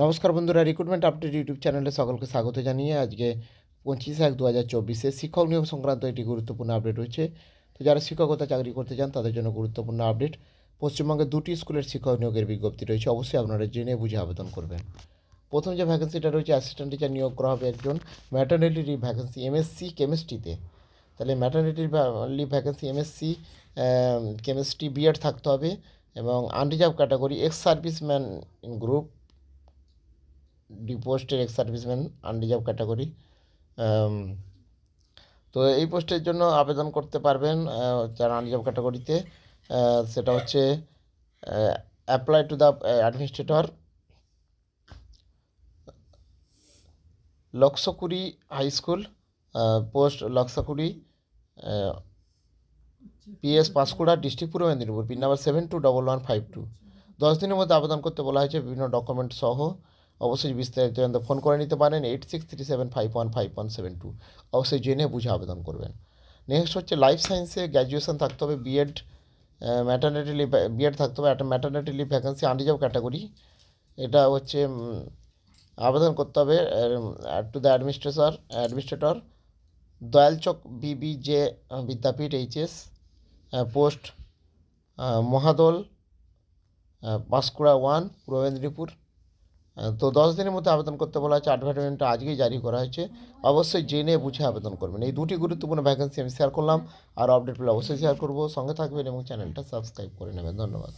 নমস্কার বন্ধুরা recruitment update YouTube চ্যানেলে সকলকে স্বাগত জানিয়ে আজকে পঁচিশ এক দু হাজার চব্বিশে শিক্ষক নিয়োগ সংক্রান্ত একটি গুরুত্বপূর্ণ আপডেট রয়েছে তো যারা শিক্ষকতা চাকরি করতে চান তাদের জন্য গুরুত্বপূর্ণ আপডেট পশ্চিমবঙ্গে দুটি স্কুলের শিক্ষক নিয়োগের বিজ্ঞপ্তি রয়েছে অবশ্যই আপনারা জেনে বুঝে আবেদন করবেন প্রথম যে ভ্যাকেন্সিটা রয়েছে অ্যাসিস্ট্যান্ট টিচার নিয়োগ করা হবে একজন ম্যাটার্নিটি লিভ ভ্যাকেন্সি এমএসসি কেমিস্ট্রিতে তাহলে maternity leave vacancy MSc chemistry BEd থাকতে হবে এবং unreserved category ex serviceman group ডিপোস্টের এক্স সার্ভিসম্যান আনরিজার্ভ ক্যাটাগরি তো এই পোস্টের জন্য আবেদন করতে পারবেন যারা আনরিজার্ভ ক্যাটাগরিতে সেটা হচ্ছে apply to the administrator Laxkuri high school post Laxkuri PS Panskura district Purba Medinipur pin number seven two double one five two দশ দিনের মধ্যে আবেদন করতে বলা হয়েছে বিভিন্ন ডকুমেন্ট সহ অবশ্যই বিস্তারিত জানতে ফোন করে নিতে পারেন eight six three seven five one five one seven two অবশ্যই জেনে বুঝে আবেদন করবেন নেক্সট হচ্ছে লাইফ সায়েন্সে গ্র্যাজুয়েশন থাকতে হবে বিএড ম্যাটার্নিটি লিভ বিএড থাকতে হবে একটা maternity leave vacancy unreserved category এটা হচ্ছে আবেদন করতে হবে to the administration administrator Dayalchak J Vidyapith HS post Mahadal Banskura one Purba Medinipur তো দশ দিনের মধ্যে আবেদন করতে বলা হয়েছে অ্যাডভার্টাইজমেন্ট আজকেই জারি করা হয়েছে অবশ্যই জেনে বুঝে আবেদন করবেন এই দুটি গুরুত্বপূর্ণ ভ্যাকেন্সি আমি শেয়ার করলাম আর আপডেট পেলে অবশ্যই শেয়ার করবো সঙ্গে থাকবেন এবং চ্যানেলটা সাবস্ক্রাইব করে নেবেন ধন্যবাদ